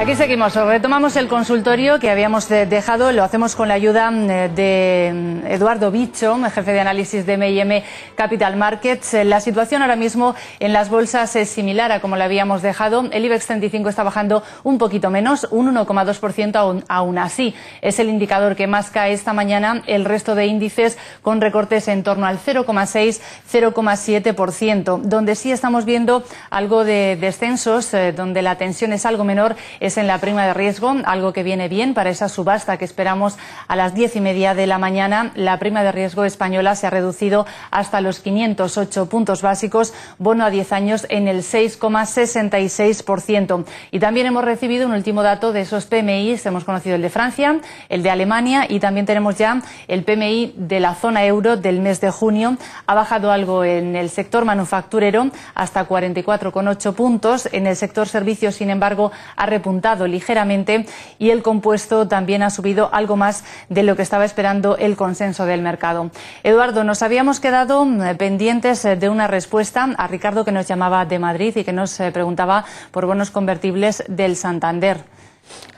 Aquí seguimos, retomamos el consultorio que habíamos dejado, lo hacemos con la ayuda mm, de mm, Eduardo Bicho, jefe de análisis de M&M Capital Markets. Eh, la situación ahora mismo en las bolsas es similar a como la habíamos dejado. El IBEX 35 está bajando un poquito menos, un 1,2% aún, así. Es el indicador que más cae esta mañana el resto de índices con recortes en torno al 0,6, 0,7%. Donde sí estamos viendo algo de descensos, eh, donde la tensión es algo menor, es en la prima de riesgo, algo que viene bien para esa subasta que esperamos a las diez y media de la mañana. La prima de riesgo española se ha reducido hasta los 508 puntos básicos, bono a 10 años en el 6,66%. Y también hemos recibido un último dato de esos PMIs. Hemos conocido el de Francia, el de Alemania y también tenemos ya el PMI de la zona euro del mes de junio. Ha bajado algo en el sector manufacturero hasta 44,8 puntos. En el sector servicios, sin embargo, ha repuntado ligeramente y el compuesto también ha subido algo más de lo que estaba esperando el consenso del mercado. Eduardo, nos habíamos quedado eh, pendientes eh, de una respuesta a Ricardo que nos llamaba de Madrid y que nos eh, preguntaba por bonos convertibles del Santander.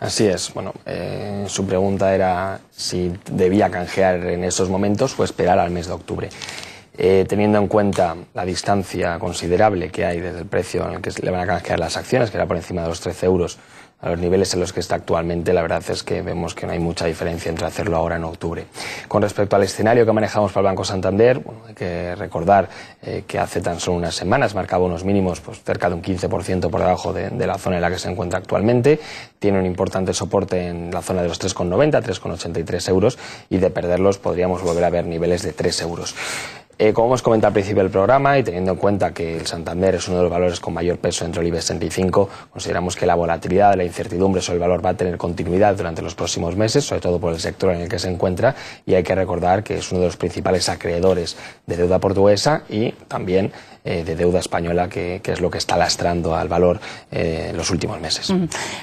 Así es. Bueno, su pregunta era si debía canjear en esos momentos o esperar al mes de octubre. teniendo en cuenta la distancia considerable que hay desde el precio en el que le van a canjear las acciones, que era por encima de los 13 euros, a los niveles en los que está actualmente, la verdad es que vemos que no hay mucha diferencia entre hacerlo ahora en octubre. Con respecto al escenario que manejamos para el Banco Santander, hay que recordar eh, que hace tan solo unas semanas marcaba unos mínimos pues, cerca de un 15% por debajo de, de, la zona en la que se encuentra actualmente. Tiene un importante soporte en la zona de los 3,90, 3,83 euros y de perderlos podríamos volver a ver niveles de 3 euros. Eh, como hemos comentado al principio del programa y teniendo en cuenta que el Santander es uno de los valores con mayor peso dentro del IBEX 35, consideramos que la volatilidad, la incertidumbre sobre el valor va a tener continuidad durante los próximos meses, sobre todo por el sector en el que se encuentra y hay que recordar que es uno de los principales acreedores de deuda portuguesa y también eh, de deuda española que, es lo que está lastrando al valor eh, en los últimos meses.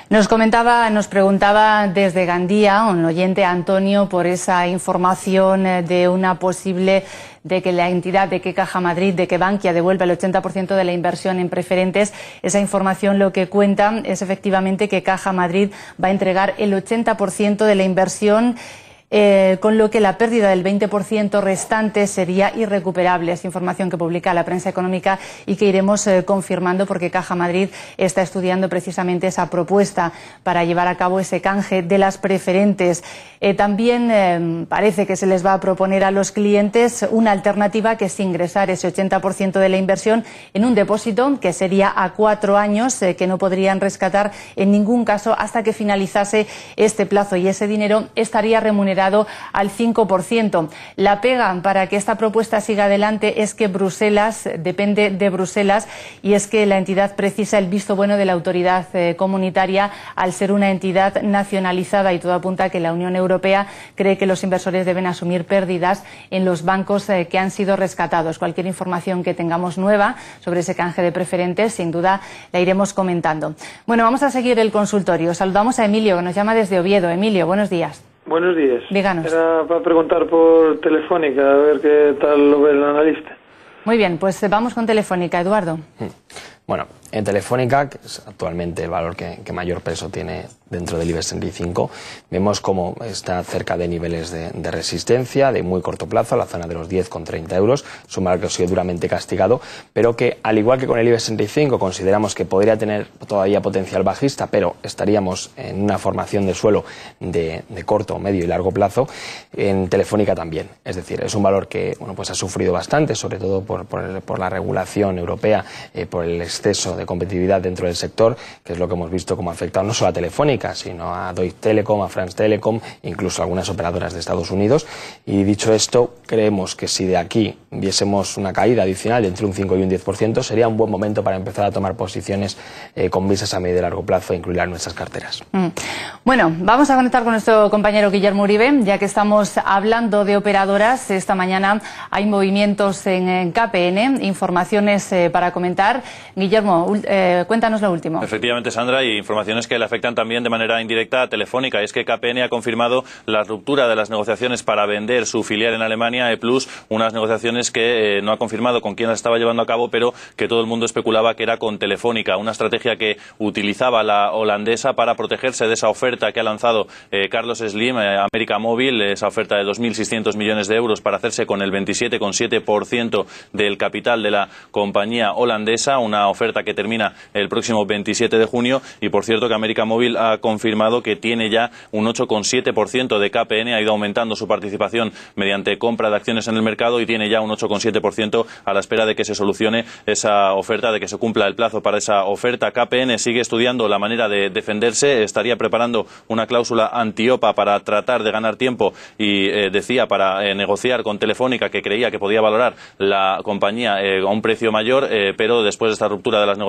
Nos comentaba, nos preguntaba desde Gandía, un oyente Antonio, por esa información eh, de una posible de que la entidad de que Caja Madrid, de que Bankia devuelva el 80% de la inversión en preferentes. Esa información lo que cuenta es efectivamente que Caja Madrid va a entregar el 80% de la inversión eh, con lo que la pérdida del 20% restante sería irrecuperable. Es información que publica la prensa económica y que iremos eh, confirmando porque Caja Madrid está estudiando precisamente esa propuesta para llevar a cabo ese canje de las preferentes. Eh, también parece que se les va a proponer a los clientes una alternativa que es ingresar ese 80% de la inversión en un depósito que sería a cuatro años que no podrían rescatar en ningún caso hasta que finalizase este plazo y ese dinero estaría remunerado al 5%. La pega para que esta propuesta siga adelante es que Bruselas depende de Bruselas y es que la entidad precisa el visto bueno de la autoridad eh, comunitaria al ser una entidad nacionalizada y todo apunta a que la Unión Europea cree que los inversores deben asumir pérdidas en los bancos eh, que han sido rescatados. Cualquier información que tengamos nueva sobre ese canje de preferentes, sin duda la iremos comentando. Bueno, vamos a seguir el consultorio. Saludamos a Emilio, que nos llama desde Oviedo. Emilio, buenos días. Buenos días. Era para preguntar por Telefónica, a ver qué tal lo ve el analista. Muy bien, pues eh, vamos con Telefónica, Eduardo. Mm. Bueno, en Telefónica, que es actualmente el valor que, mayor peso tiene dentro del IBEX 35, vemos cómo está cerca de niveles de, resistencia de muy corto plazo, la zona de los 10,30 euros. Es un valor que ha sido duramente castigado, pero que, al igual que con el IBEX 35, consideramos que podría tener todavía potencial bajista, pero estaríamos en una formación de suelo de, corto, medio y largo plazo. En Telefónica también. Es decir, es un valor que bueno, pues ha sufrido bastante, sobre todo por, la regulación europea, eh, por el exceso de competitividad dentro del sector, que es lo que hemos visto como ha afectado no solo a Telefónica, sino a Doit Telecom... a France Telecom, incluso a algunas operadoras de Estados Unidos. Y dicho esto, creemos que si de aquí viésemos una caída adicional entre un 5 y un 10%, sería un buen momento para empezar a tomar posiciones eh, con visas a medio y largo plazo e incluirla en nuestras carteras. Mm. Bueno, vamos a conectar con nuestro compañero Guillermo Uribe, ya que estamos hablando de operadoras. Esta mañana hay movimientos en KPN, informaciones eh, para comentar. Guillermo, eh, cuéntanos lo último. Efectivamente, Sandra, y informaciones que le afectan también de manera indirecta a Telefónica. Es que KPN ha confirmado la ruptura de las negociaciones para vender su filial en Alemania, E-Plus, unas negociaciones que eh, no ha confirmado con quién las estaba llevando a cabo, pero que todo el mundo especulaba que era con Telefónica, una estrategia que utilizaba la holandesa para protegerse de esa oferta que ha lanzado eh, Carlos Slim, América Móvil, esa oferta de 2.600 millones de euros para hacerse con el 27,7% del capital de la compañía holandesa, una oferta que termina el próximo 27 de junio. Y por cierto que América Móvil ha confirmado que tiene ya un 8,7% de KPN, ha ido aumentando su participación mediante compra de acciones en el mercado y tiene ya un 8,7% a la espera de que se solucione esa oferta, de que se cumpla el plazo para esa oferta. KPN sigue estudiando la manera de defenderse, estaría preparando una cláusula antiopa para tratar de ganar tiempo y eh, decía para eh, negociar con Telefónica que creía que podía valorar la compañía eh, a un precio mayor, pero después de esta ruptura de las negociaciones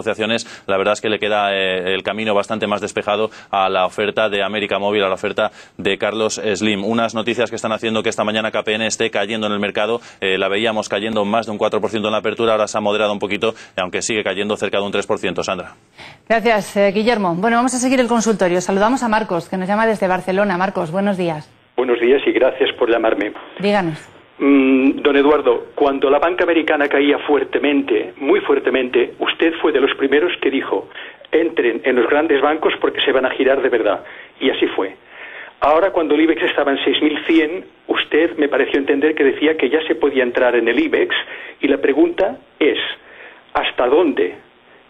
la verdad es que le queda eh, el camino bastante más despejado a la oferta de América Móvil, a la oferta de Carlos Slim. Unas noticias que están haciendo que esta mañana KPN esté cayendo en el mercado. Eh, la veíamos cayendo más de un 4% en la apertura, ahora se ha moderado un poquito, aunque sigue cayendo cerca de un 3%. Sandra. Gracias, eh, Guillermo. Bueno, vamos a seguir el consultorio. Saludamos a Marcos, que nos llama desde Barcelona. Marcos, buenos días. Buenos días y gracias por llamarme. Díganos. Mm, don Eduardo, cuando la banca americana caía fuertemente, muy fuertemente, usted fue de los primeros que dijo, entren en los grandes bancos porque se van a girar de verdad. Y así fue. Ahora, cuando el IBEX estaba en 6.100, usted me pareció entender que decía que ya se podía entrar en el IBEX y la pregunta es, ¿hasta dónde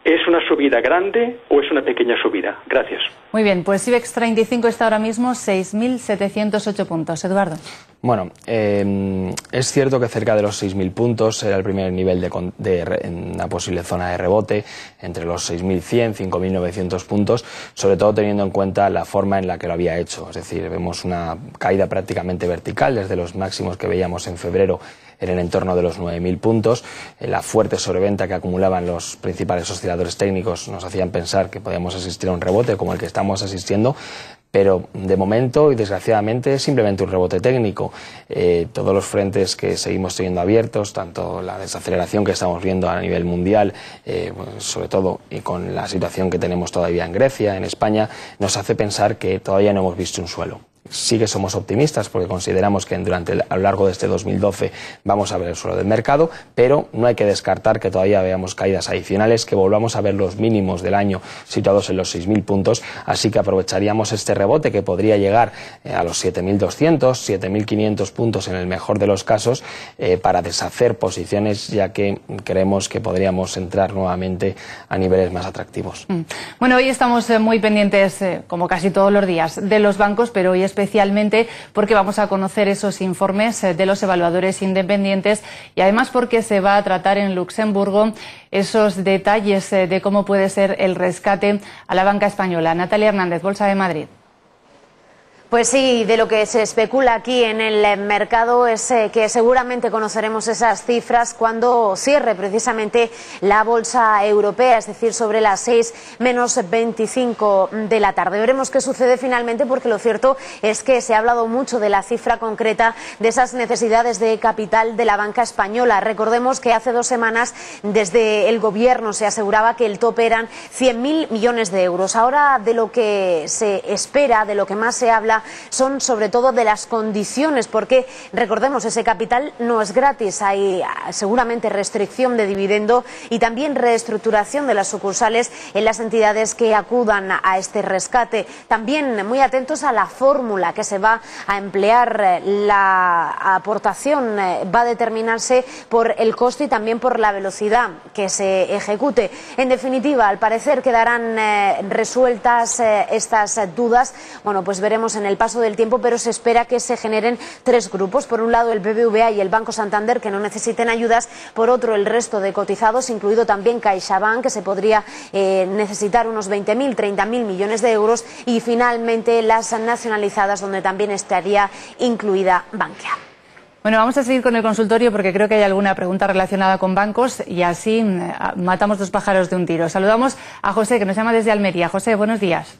¿Es una subida grande o es una pequeña subida? Gracias. Muy bien, pues IBEX 35 está ahora mismo 6.708 puntos. Eduardo. Bueno, em, es cierto que cerca de los 6.000 puntos era el primer nivel de, en una posible zona de rebote, entre los 6.100, 5.900 puntos, sobre todo teniendo en cuenta la forma en la que lo había hecho. Es decir, vemos una caída prácticamente vertical desde los máximos que veíamos en febrero en el entorno de los 9.000 puntos. Eh, la fuerte sobreventa que acumulaban los principales osciladores técnicos nos hacían pensar que podíamos asistir a un rebote como el que estamos asistiendo, pero de momento y desgraciadamente es simplemente un rebote técnico. Eh, todos los frentes que seguimos teniendo abiertos, tanto la desaceleración que estamos viendo a nivel mundial, eh, sobre todo y con la situación que tenemos todavía en Grecia, en España, nos hace pensar que todavía no hemos visto un suelo sí que somos optimistas porque consideramos que durante a lo largo de este 2012 vamos a ver el suelo del mercado, pero no hay que descartar que todavía veamos caídas adicionales, que volvamos a ver los mínimos del año situados en los 6.000 puntos, así que aprovecharíamos este rebote que podría llegar eh, a los 7.200, 7.500 puntos en el mejor de los casos eh, para deshacer posiciones ya que creemos que podríamos entrar nuevamente a niveles más atractivos. Mm. Bueno, hoy estamos eh, muy pendientes, como casi todos los días, de los bancos, pero hoy es especialmente porque vamos a conocer esos informes eh, de los evaluadores independientes y además porque se va a tratar en Luxemburgo esos detalles eh, de cómo puede ser el rescate a la banca española. Natalia Hernández, Bolsa de Madrid. Pues sí, de lo que se especula aquí en el mercado es eh, que seguramente conoceremos esas cifras cuando cierre precisamente la bolsa europea, es decir, sobre las seis menos 25 de la tarde. Veremos qué sucede finalmente porque lo cierto es que se ha hablado mucho de la cifra concreta de esas necesidades de capital de la banca española. Recordemos que hace dos semanas desde el gobierno se aseguraba que el tope eran 100.000 millones de euros. Ahora de lo que se espera, de lo que más se habla, son sobre todo de las condiciones, porque recordemos, ese capital no es gratis, hay ah, seguramente restricción de dividendo y también reestructuración de las sucursales en las entidades que acudan a este rescate. También muy atentos a la fórmula que se va a emplear. Eh, la aportación eh, va a determinarse por el costo y también por la velocidad que se ejecute. En definitiva, al parecer quedarán eh, resueltas estas dudas. Bueno, pues veremos en el paso del tiempo, pero se espera que se generen tres grupos. Por un lado, el BBVA y el Banco Santander, que no necesiten ayudas. Por otro, el resto de cotizados, incluido también CaixaBank, que se podría eh, necesitar unos 20.000, 30.000 millones de euros. Y finalmente, las nacionalizadas, donde también estaría incluida Bankia. Bueno, vamos a seguir con el consultorio porque creo que hay alguna pregunta relacionada con bancos y así mm, ah, matamos dos pájaros de un tiro. Saludamos a José, que nos llama desde Almería. José, buenos días.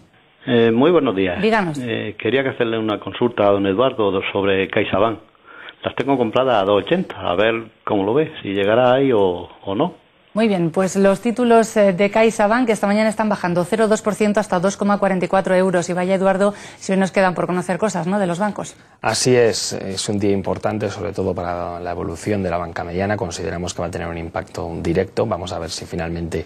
Eh, muy buenos días. Eh, quería hacerle una consulta a don Eduardo sobre CaixaBank. Las tengo compradas a 2,80, a ver cómo lo ve, si llegará ahí o no. Muy bien, pues los títulos eh, de CaixaBank esta mañana están bajando 0,2% hasta 2,44 euros. Y vaya Eduardo, si hoy nos quedan por conocer cosas, ¿no?, de los bancos. Así es, es un día importante, sobre todo para la evolución de la banca mediana. Consideramos que va a tener un impacto directo. Vamos a ver si finalmente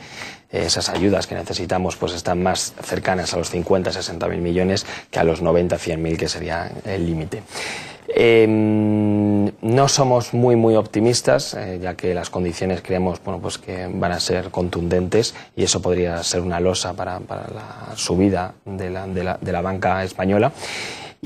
eh, esas ayudas que necesitamos pues están más cercanas a los 50, 60 mil millones que a los 90, 100 mil, que sería el límite. Em, no somos muy muy optimistas, eh, ya que las condiciones creemos bueno, pues que van a ser contundentes y eso podría ser una losa para, la subida de la, de la banca española.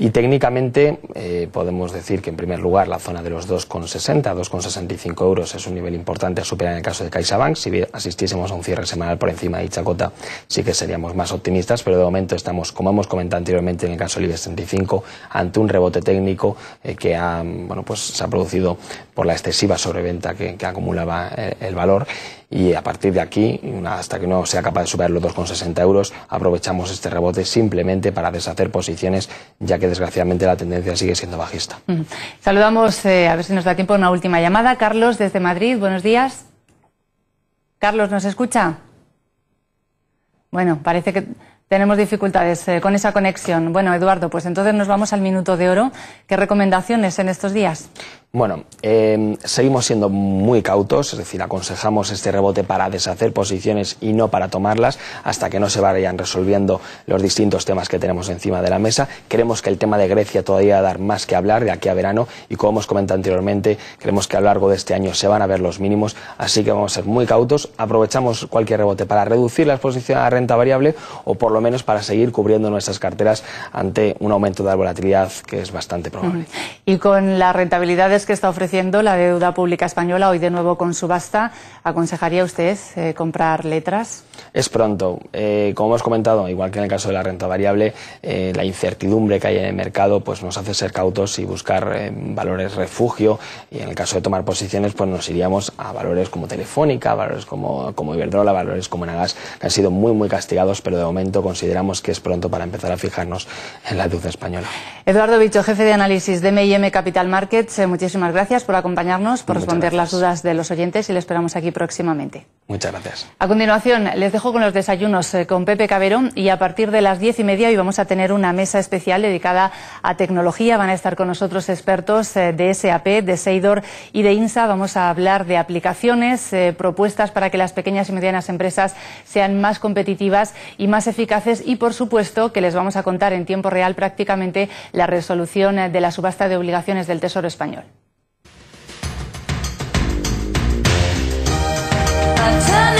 Y técnicamente eh, podemos decir que en primer lugar la zona de los 2,60, 2,65 euros es un nivel importante a superar en el caso de CaixaBank. Si asistiésemos a un cierre semanal por encima de dicha cota sí que seríamos más optimistas, pero de momento estamos, como hemos comentado anteriormente en el caso del 65, ante un rebote técnico eh, que ha, bueno, pues, se ha producido por la excesiva sobreventa que, acumulaba eh, el valor y a partir de aquí, hasta que no sea capaz de superar los 2,60 euros, aprovechamos este rebote simplemente para deshacer posiciones, ya que desgraciadamente la tendencia sigue siendo bajista. Mm. Saludamos, eh, a ver si nos da tiempo, una última llamada. Carlos, desde Madrid, buenos días. Carlos, ¿nos escucha? Bueno, parece que tenemos dificultades eh, con esa conexión. Bueno, Eduardo, pues entonces nos vamos al minuto de oro. ¿Qué recomendaciones en estos días? Bueno, em, seguimos siendo muy cautos, es decir, aconsejamos este rebote para deshacer posiciones y no para tomarlas hasta que no se vayan resolviendo los distintos temas que tenemos encima de la mesa. Creemos que el tema de Grecia todavía va a dar más que hablar de aquí a verano y como hemos comentado anteriormente, creemos que a lo largo de este año se van a ver los mínimos, así que vamos a ser muy cautos. Aprovechamos cualquier rebote para reducir la exposición a renta variable o por lo menos para seguir cubriendo nuestras carteras ante un aumento de la volatilidad que es bastante probable. Y con la rentabilidad de que está ofreciendo la deuda pública española, hoy de nuevo con subasta, ¿aconsejaría usted eh, comprar letras? Es pronto. Eh, como hemos comentado, igual que en el caso de la renta variable, eh, la incertidumbre que hay en el mercado pues nos hace ser cautos y buscar valores refugio. Y en el caso de tomar posiciones, pues nos iríamos a valores como Telefónica, valores como, como Iberdrola, valores como Nagas, que han sido muy, muy castigados, pero de momento consideramos que es pronto para empezar a fijarnos en la deuda española. Eduardo Bicho, jefe de análisis de M&M Capital Markets muchísimas gracias por acompañarnos, por responder las dudas de los oyentes y le esperamos aquí próximamente. Muchas gracias. A continuación, les dejo con los desayunos eh, con Pepe Caberón y a partir de las diez y media hoy vamos a tener una mesa especial dedicada a tecnología. Van a estar con nosotros expertos eh, de SAP, de Seidor y de INSA. Vamos a hablar de aplicaciones, eh, propuestas para que las pequeñas y medianas empresas sean más competitivas y más eficaces y, por supuesto, que les vamos a contar en tiempo real prácticamente la resolución de la subasta de obligaciones del Tesoro español. I turn